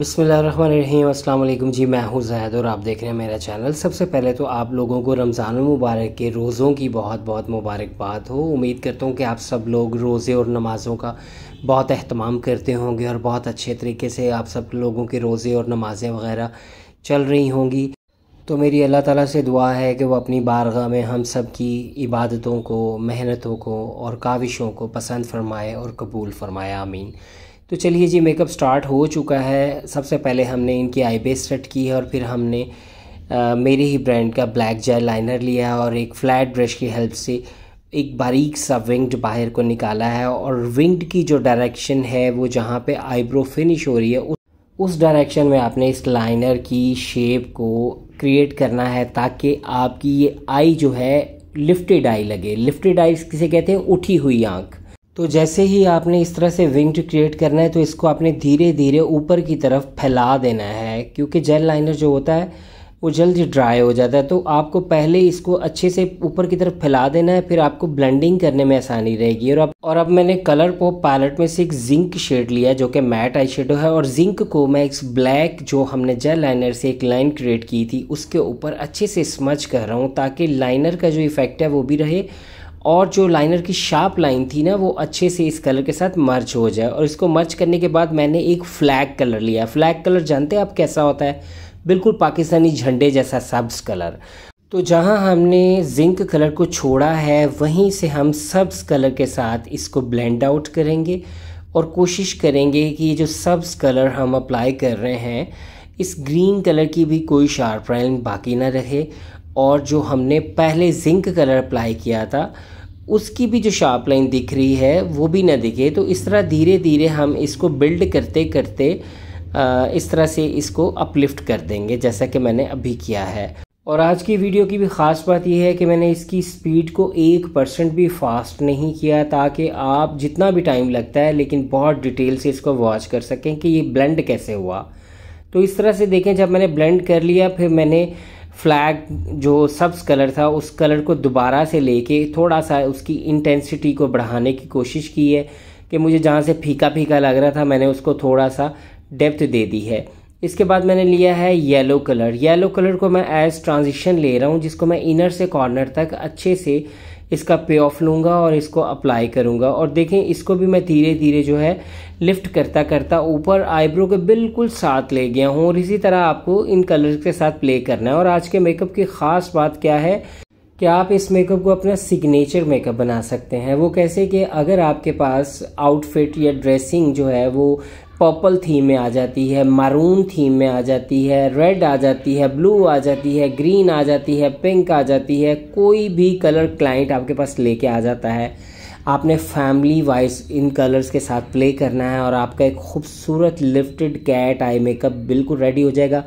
बिसमीम अल्लाम जी मैं हूँ जैद और आप देख रहे हैं मेरा चैनल सबसे पहले तो आप लोगों को रमज़ान मुबारक के रोज़ों की बहुत बहुत मुबारकबाद हो उम्मीद करता हूँ कि आप सब लोग रोज़े और नमाज़ों का बहुत अहतमाम करते होंगे और बहुत अच्छे तरीके से आप सब लोगों के रोज़े और नमाज़ें वगैरह चल रही होंगी तो मेरी अल्लाह ताला से दुआ है कि वो अपनी बारगाह में हम सब की इबादतों को मेहनतों को और काविशों को पसंद फरमाए और कबूल फरमाए आमीन तो चलिए जी मेकअप स्टार्ट हो चुका है सबसे पहले हमने इनकी आई बेस सेट की है और फिर हमने आ, मेरे ही ब्रांड का ब्लैक जेल लाइनर लिया और एक फ्लैट ब्रश की हेल्प से एक बारीक सा विंग्ड बाहर को निकाला है और विंग्ड की जो डायरेक्शन है वो जहाँ पे आईब्रो फिनिश हो रही है उस उस डायरेक्शन में आपने इस लाइनर की शेप को क्रिएट करना है ताकि आपकी ये आई जो है लिफ्टेड आई लगे लिफ्टेड आई किसे कहते हैं उठी हुई आँख तो जैसे ही आपने इस तरह से विंग क्रिएट करना है तो इसको आपने धीरे धीरे ऊपर की तरफ फैला देना है क्योंकि जेल लाइनर जो होता है वो जल्दी ड्राई हो जाता है तो आपको पहले इसको अच्छे से ऊपर की तरफ फैला देना है फिर आपको ब्लेंडिंग करने में आसानी रहेगी और अब और अब मैंने कलर पॉप पैलेट में से एक जिंक शेड लिया है जो कि मैट आई शेडो है और जिंक को मैं एक ब्लैक जो हमने जेल लाइनर से एक लाइन क्रिएट की थी उसके ऊपर अच्छे से स्मच कर रहा हूँ ताकि लाइनर का जो इफेक्ट है वो भी रहे और जो लाइनर की शार्प लाइन थी ना वो अच्छे से इस कलर के साथ मर्च हो जाए और इसको मर्च करने के बाद मैंने एक फ्लैग कलर लिया फ्लैग कलर जानते हैं आप कैसा होता है बिल्कुल पाकिस्तानी झंडे जैसा सब्स कलर तो जहाँ हमने जिंक कलर को छोड़ा है वहीं से हम सब्स कलर के साथ इसको ब्लेंड आउट करेंगे और कोशिश करेंगे कि ये जो सब्स कलर हम अप्लाई कर रहे हैं इस ग्रीन कलर की भी कोई शार्प लाइन बाकी ना रहे और जो हमने पहले जिंक कलर अप्लाई किया था उसकी भी जो शार्प लाइन दिख रही है वो भी ना दिखे तो इस तरह धीरे धीरे हम इसको बिल्ड करते करते इस तरह से इसको अपलिफ्ट कर देंगे जैसा कि मैंने अभी किया है और आज की वीडियो की भी ख़ास बात यह है कि मैंने इसकी स्पीड को एक परसेंट भी फास्ट नहीं किया ताकि आप जितना भी टाइम लगता है लेकिन बहुत डिटेल से इसको वॉच कर सकें कि ये ब्लेंड कैसे हुआ तो इस तरह से देखें जब मैंने ब्लेंड कर लिया फिर मैंने फ्लैग जो सब्स कलर था उस कलर को दोबारा से लेके थोड़ा सा उसकी इंटेंसिटी को बढ़ाने की कोशिश की है कि मुझे जहाँ से फीका फीका लग रहा था मैंने उसको थोड़ा सा डेप्थ दे दी है इसके बाद मैंने लिया है येलो कलर येलो कलर को मैं एज ट्रांजिशन ले रहा हूँ जिसको मैं इनर से कॉर्नर तक अच्छे से इसका पे ऑफ लूँगा और इसको अप्लाई करूँगा और देखें इसको भी मैं धीरे धीरे जो है लिफ्ट करता करता ऊपर आईब्रो के बिल्कुल साथ ले गया हूँ और इसी तरह आपको इन कलर्स के साथ प्ले करना है और आज के मेकअप की ख़ास बात क्या है कि आप इस मेकअप को अपना सिग्नेचर मेकअप बना सकते हैं वो कैसे कि अगर आपके पास आउटफिट या ड्रेसिंग जो है वो पर्पल थीम में आ जाती है मारून थीम में आ जाती है रेड आ जाती है ब्लू आ जाती है ग्रीन आ जाती है पिंक आ जाती है कोई भी कलर क्लाइंट आपके पास लेके आ जाता है आपने फैमिली वाइज इन कलर्स के साथ प्ले करना है और आपका एक खूबसूरत लिफ्टेड कैट आई मेकअप बिल्कुल रेडी हो जाएगा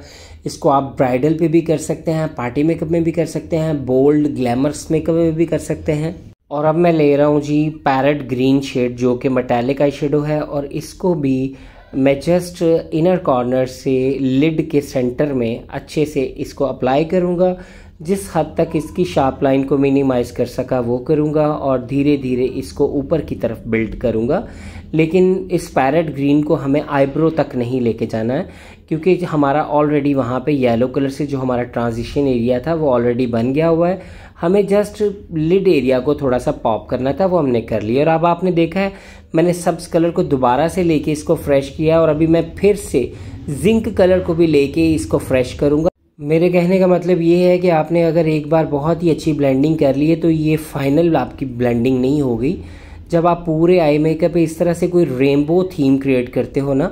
इसको आप ब्राइडल पे भी कर सकते हैं पार्टी मेकअप में भी कर सकते हैं बोल्ड ग्लैमरस मेकअप में भी कर सकते हैं और अब मैं ले रहा हूँ जी पैरट ग्रीन शेड जो कि मटैलिक आई शेडो है और इसको भी मैं जस्ट इनर कॉर्नर से लिड के सेंटर में अच्छे से इसको अप्लाई करूँगा जिस हद तक इसकी शार्प लाइन को मिनिमाइज़ कर सका वो करूँगा और धीरे धीरे इसको ऊपर की तरफ बिल्ड करूँगा लेकिन इस पैरट ग्रीन को हमें आईब्रो तक नहीं लेके जाना है क्योंकि हमारा ऑलरेडी वहाँ पे येलो कलर से जो हमारा ट्रांजिशन एरिया था वो ऑलरेडी बन गया हुआ है हमें जस्ट लिड एरिया को थोड़ा सा पॉप करना था वो हमने कर लिया और अब आपने देखा है मैंने सब्स कलर को दोबारा से लेके इसको फ्रेश किया और अभी मैं फिर से जिंक कलर को भी लेके इसको फ्रेश करूँगा मेरे कहने का मतलब ये है कि आपने अगर एक बार बहुत ही अच्छी ब्लेंडिंग कर ली है तो ये फाइनल आपकी ब्लेंडिंग नहीं होगी जब आप पूरे आई मेकअप पे इस तरह से कोई रेनबो थीम क्रिएट करते हो ना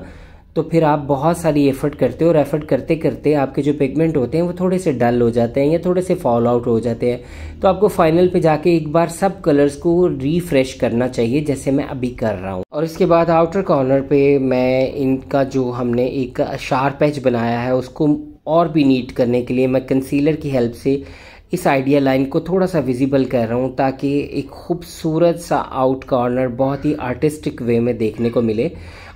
तो फिर आप बहुत सारी एफ़र्ट करते हो और एफ़र्ट करते करते आपके जो पिगमेंट होते हैं वो थोड़े से डल हो जाते हैं या थोड़े से फॉल आउट हो जाते हैं तो आपको फाइनल पे जाके एक बार सब कलर्स को रिफ्रेश करना चाहिए जैसे मैं अभी कर रहा हूँ और इसके बाद आउटर कॉर्नर पे मैं इनका जो हमने एक शार्प एच बनाया है उसको और भी नीट करने के लिए मैं कंसीलर की हेल्प से इस आइडिया लाइन को थोड़ा सा विजिबल कर रहा हूँ ताकि एक खूबसूरत सा आउट कॉर्नर बहुत ही आर्टिस्टिक वे में देखने को मिले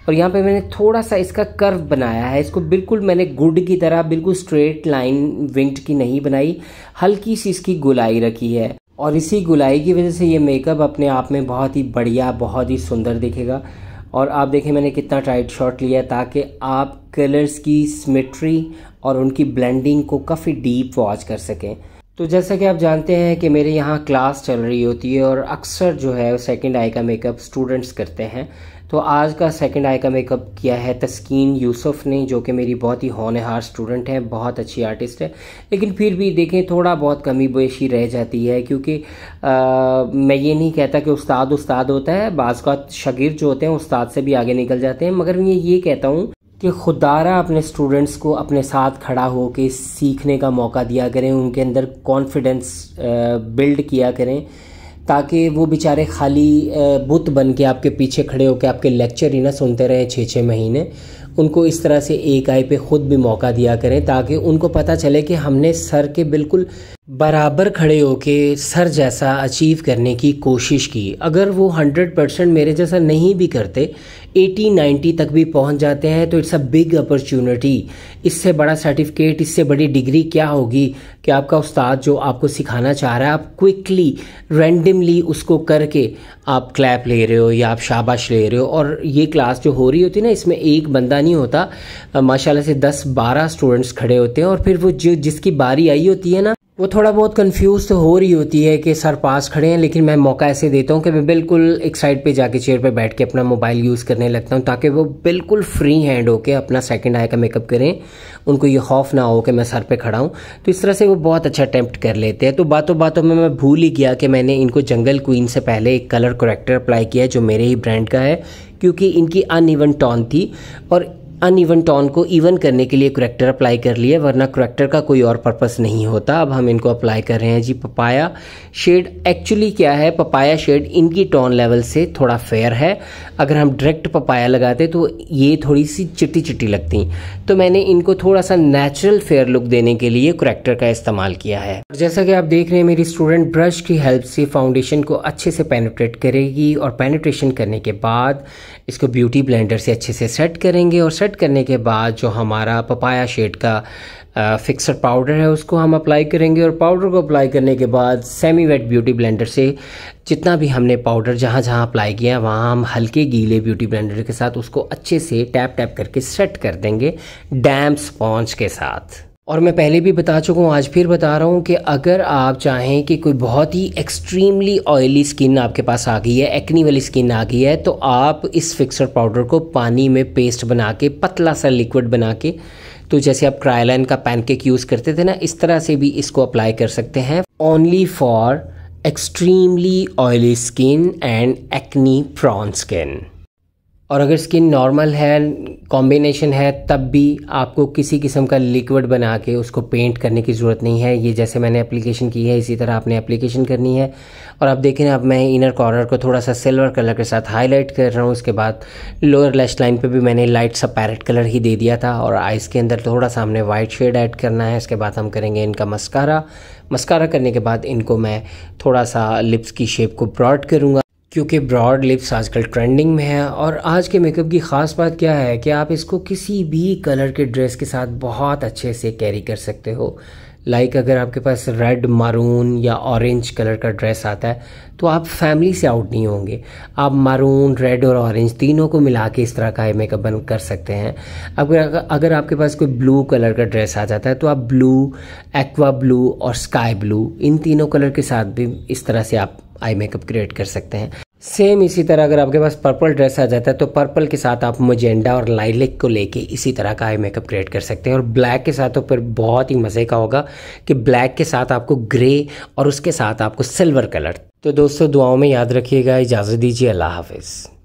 और यहाँ पे मैंने थोड़ा सा इसका कर्व बनाया है इसको बिल्कुल मैंने गुड की तरह बिल्कुल स्ट्रेट लाइन विंट की नहीं बनाई हल्की सी इसकी गुलाई रखी है और इसी गुलाई की वजह से ये मेकअप अपने आप में बहुत ही बढ़िया बहुत ही सुंदर दिखेगा और आप देखें मैंने कितना टाइट शॉट लिया ताकि आप कलर्स की सिमेट्री और उनकी ब्लेंडिंग को काफ़ी डीप वॉच कर सकें तो जैसा कि आप जानते हैं कि मेरे यहाँ क्लास चल रही होती है और अक्सर जो है सेकंड आई का मेकअप स्टूडेंट्स करते हैं तो आज का सेकंड आई का मेकअप किया है तस्कीन यूसुफ ने जो कि मेरी बहुत ही होनहार स्टूडेंट है बहुत अच्छी आर्टिस्ट है लेकिन फिर भी देखें थोड़ा बहुत कमी बेशी रह जाती है क्योंकि आ, मैं ये नहीं कहता कि उस्ताद उस्ताद होता है बाज़ का शगिर जो होते हैं उस्ताद से भी आगे निकल जाते हैं मगर मैं ये कहता हूँ कि खुदारा अपने स्टूडेंट्स को अपने साथ खड़ा हो के सीखने का मौका दिया करें उनके अंदर कॉन्फिडेंस बिल्ड किया करें ताकि वो बेचारे खाली बुत बन के आपके पीछे खड़े होकर आपके लेक्चर ही ना सुनते रहें छः छः महीने उनको इस तरह से एक आई पे ख़ुद भी मौका दिया करें ताकि उनको पता चले कि हमने सर के बिल्कुल बराबर खड़े होके सर जैसा अचीव करने की कोशिश की अगर वो 100 परसेंट मेरे जैसा नहीं भी करते 80 90 तक भी पहुंच जाते हैं तो इट्स अ बिग अपॉर्चुनिटी इससे बड़ा सर्टिफिकेट इससे बड़ी डिग्री क्या होगी कि आपका उस्ताद जो आपको सिखाना चाह रहा है आप क्विकली रैंडमली उसको करके आप क्लैप ले रहे हो या आप शाबाश ले रहे हो और ये क्लास जो हो रही होती है ना इसमें एक बंदा नहीं होता माशाला से दस बारह स्टूडेंट्स खड़े होते हैं और फिर वो जो जिसकी बारी आई होती है ना वो थोड़ा बहुत कंफ्यूज तो हो रही होती है कि सर पास खड़े हैं लेकिन मैं मौका ऐसे देता हूँ कि मैं बिल्कुल एक साइड पे जाके चेयर पे बैठ के अपना मोबाइल यूज़ करने लगता हूँ ताकि वो बिल्कुल फ्री हैंड होके अपना सेकंड आई का मेकअप करें उनको ये खौफ ना हो कि मैं सर पे खड़ा हूँ तो इस तरह से वो बहुत अच्छा अटैम्प्ट कर लेते हैं तो बातों बातों में मैं भूल ही गया कि मैंने इनको जंगल क्वीन से पहले एक कलर करेक्टर अप्लाई किया जो मेरे ही ब्रांड का है क्योंकि इनकी अन टोन टॉन थी और अनइवन टोन को इवन करने के लिए करेक्टर अप्लाई कर लिया वरना करेक्टर का कोई और पर्पस नहीं होता अब हम इनको अप्लाई कर रहे हैं जी पपाया शेड एक्चुअली क्या है पपाया शेड इनकी टोन लेवल से थोड़ा फेयर है अगर हम डायरेक्ट पपाया लगाते तो ये थोड़ी सी चिट्टी चिट्टी लगती तो मैंने इनको थोड़ा सा नेचुरल फेयर लुक देने के लिए करेक्टर का इस्तेमाल किया है जैसा कि आप देख रहे हैं मेरी स्टूडेंट ब्रश की हेल्प से फाउंडेशन को अच्छे से पेनिट्रेट करेगी और पेनिट्रेशन करने के बाद इसको ब्यूटी ब्लेंडर से अच्छे से सेट करेंगे और सेट सेट करने के बाद जो हमारा पपाया शेड का फिक्सर पाउडर है उसको हम अप्लाई करेंगे और पाउडर को अप्लाई करने के बाद सेमी वेट ब्यूटी ब्लेंडर से जितना भी हमने पाउडर जहाँ जहाँ अप्लाई किया है वहाँ हम हल्के गीले ब्यूटी ब्लेंडर के साथ उसको अच्छे से टैप टैप करके सेट कर देंगे डैम्प स्पॉन्ज के साथ और मैं पहले भी बता चुका हूँ आज फिर बता रहा हूँ कि अगर आप चाहें कि कोई बहुत ही एक्सट्रीमली ऑयली स्किन आपके पास आ गई है एक्नी वाली स्किन आ गई है तो आप इस फिक्सर पाउडर को पानी में पेस्ट बना के पतला सा लिक्विड बना के तो जैसे आप क्रायलाइन का पैनकेक यूज़ करते थे ना इस तरह से भी इसको अप्लाई कर सकते हैं only for extremely oily skin and acne prone skin और अगर स्किन नॉर्मल है कॉम्बिनेशन है तब भी आपको किसी किस्म का लिक्विड बना के उसको पेंट करने की ज़रूरत नहीं है ये जैसे मैंने एप्लीकेशन की है इसी तरह आपने एप्लीकेशन करनी है और आप देखें अब मैं इनर कॉर्नर को थोड़ा सा सिल्वर कलर के साथ हाईलाइट कर रहा हूँ उसके बाद लोअर लेश लाइन पर भी मैंने लाइट सा पैरेट कलर ही दे दिया था और आइज़ के अंदर थोड़ा सा हमने वाइट शेड ऐड करना है इसके बाद हम करेंगे इनका मस्कारा मस्कारा करने के बाद इनको मैं थोड़ा सा लिप्स की शेप को ब्रॉड करूँगा क्योंकि ब्रॉड लिप्स आजकल ट्रेंडिंग में है और आज के मेकअप की ख़ास बात क्या है कि आप इसको किसी भी कलर के ड्रेस के साथ बहुत अच्छे से कैरी कर सकते हो लाइक like अगर आपके पास रेड मारून या ऑरेंज कलर का ड्रेस आता है तो आप फैमिली से आउट नहीं होंगे आप मारून रेड और ऑरेंज तीनों को मिला के इस तरह का मेकअप बन कर सकते हैं अगर अगर आपके पास कोई ब्लू कलर का ड्रेस आ जाता है तो आप ब्लू एक्वा ब्लू और स्काई ब्लू इन तीनों कलर के साथ भी इस तरह से आप आई मेकअप क्रिएट कर सकते हैं सेम इसी तरह अगर आपके पास पर्पल ड्रेस आ जाता है तो पर्पल के साथ आप मजेंडा और लाइलिक को लेके इसी तरह का आई मेकअप क्रिएट कर सकते हैं और ब्लैक के साथ तो फिर बहुत ही मज़े का होगा कि ब्लैक के साथ आपको ग्रे और उसके साथ आपको सिल्वर कलर तो दोस्तों दुआओं में याद रखिएगा इजाज़त दीजिए अल्लाह हाफिज़